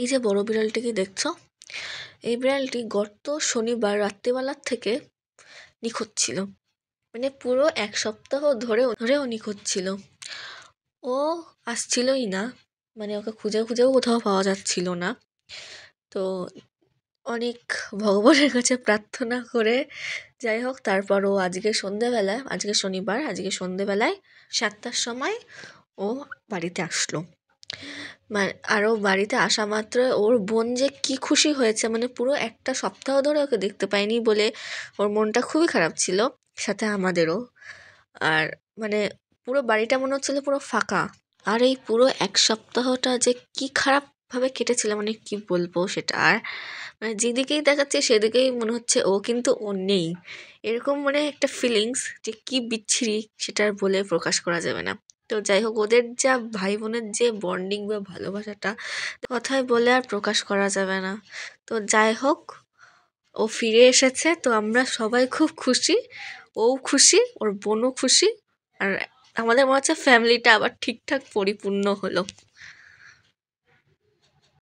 এই যে বড় বিড়ালটিকে দেখছো এই বিড়ালটি গত শনিবার রাত্রিবেলার থেকে নিখোঁজ ছিল মানে পুরো এক সপ্তাহ ধরে ধরেও নিখোঁজ ছিল ও আসছিলই না মানে ওকে খুঁজে খুঁজেও কোথাও পাওয়া যাচ্ছিল না তো অনেক ভগবানের কাছে প্রার্থনা করে যাই হোক তারপরও আজকে সন্ধেবেলায় আজকে শনিবার আজকে সন্ধেবেলায় সাতটার সময় ও বাড়িতে আসলো মানে আরও বাড়িতে আসা মাত্র ওর বোন যে কী খুশি হয়েছে মানে পুরো একটা সপ্তাহ ধরে ওকে দেখতে পাইনি বলে ওর মনটা খুবই খারাপ ছিল সাথে আমাদেরও আর মানে পুরো বাড়িটা মনে হচ্ছিলো পুরো ফাঁকা আর এই পুরো এক সপ্তাহটা যে কী খারাপভাবে কেটেছিল মানে কি বলবো সেটা আর মানে যেদিকেই দেখাচ্ছে সেদিকেই মনে হচ্ছে ও কিন্তু ও নেই এরকম মানে একটা ফিলিংস যে কী বিচ্ছিরি সেটা আর বলে প্রকাশ করা যাবে না তো যাই হোক ওদের যা ভাই বোনের যে বন্ডিং বা ভালোবাসাটা কথায় বলে আর প্রকাশ করা যাবে না তো যাই হোক ও ফিরে এসেছে তো আমরা সবাই খুব খুশি ও খুশি ওর বোনও খুশি আর আমাদের মনে হচ্ছে ফ্যামিলিটা আবার ঠিকঠাক পরিপূর্ণ হলো